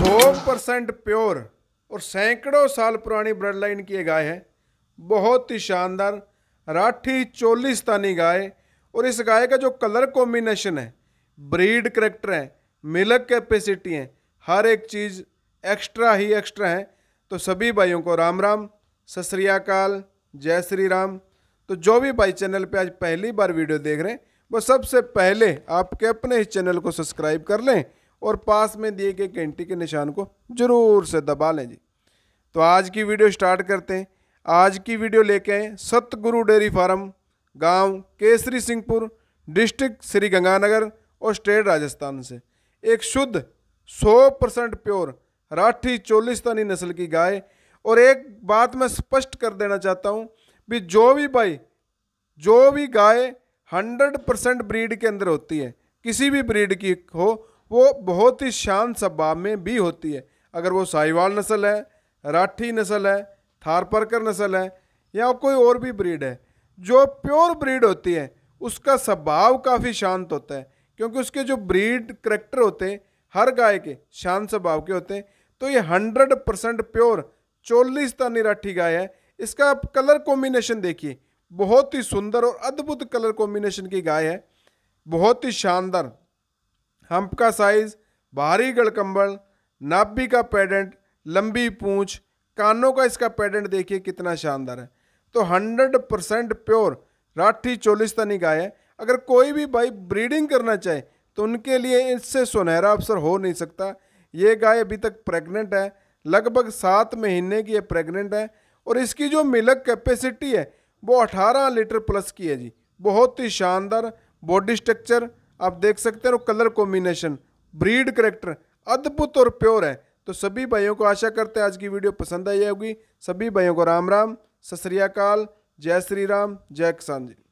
सौ percent pure और सैकड़ों साल पुरानी ब्रेड लाइन की ये गाय है बहुत ही शानदार राठी चोलिस्तानी गाय और इस गाय का जो कलर कॉम्बिनेशन है ब्रीड करेक्टर है मिलक कैपेसिटी है हर एक चीज़ एक्स्ट्रा ही एक्स्ट्रा है तो सभी भाइयों को राम राम सत श्रीकाल जय श्री राम तो जो भी भाई चैनल पे आज पहली बार वीडियो देख रहे हैं वो सबसे पहले आपके अपने इस चैनल को सब्सक्राइब कर लें और पास में दिए गए घंटी के निशान को ज़रूर से दबा लें जी तो आज की वीडियो स्टार्ट करते हैं आज की वीडियो लेके आए सतगुरु डेयरी फार्म गांव केसरी सिंहपुर डिस्ट्रिक्ट श्री गंगानगर और स्टेट राजस्थान से एक शुद्ध 100 परसेंट प्योर राठी चोलिस्तानी नस्ल की गाय और एक बात मैं स्पष्ट कर देना चाहता हूँ भी जो भी भाई जो भी गाय 100 परसेंट ब्रीड के अंदर होती है किसी भी ब्रीड की हो वो बहुत ही शांत स्वभाव में भी होती है अगर वो साहिवाल नस्ल है राठी नस्ल है थारपरकर नस्ल है या कोई और भी ब्रीड है जो प्योर ब्रीड होती है उसका स्वभाव काफ़ी शांत होता है क्योंकि उसके जो ब्रीड करेक्टर होते हैं हर गाय के शांत स्वभाव के होते हैं तो ये हंड्रेड परसेंट प्योर चोलीस तानी राठी गाय है इसका आप कलर कॉम्बिनेशन देखिए बहुत ही सुंदर और अद्भुत कलर कॉम्बिनेशन की गाय है बहुत ही शानदार हम्प का साइज बाहरी गड़कम्बल नाभी का पेडेंट लंबी पूंछ कानों का इसका पेडेंट देखिए कितना शानदार है तो hundred percent pure Rathi Cholistani गाय है अगर कोई भी भाई ब्रीडिंग करना चाहे तो उनके लिए इससे सुनहरा अवसर हो नहीं सकता ये गाय अभी तक प्रेग्नेंट है लगभग सात महीने की ये प्रेग्नेंट है और इसकी जो मिलक कैपेसिटी है वो 18 लीटर प्लस की है जी बहुत ही शानदार बॉडी स्ट्रक्चर आप देख सकते हैं और कलर कॉम्बिनेशन ब्रीड करेक्टर अद्भुत और प्योर है तो सभी भाइयों को आशा करते हैं आज की वीडियो पसंद आई होगी सभी भाइयों को राम राम सत श्रीकाल जय श्री राम जय किसान जी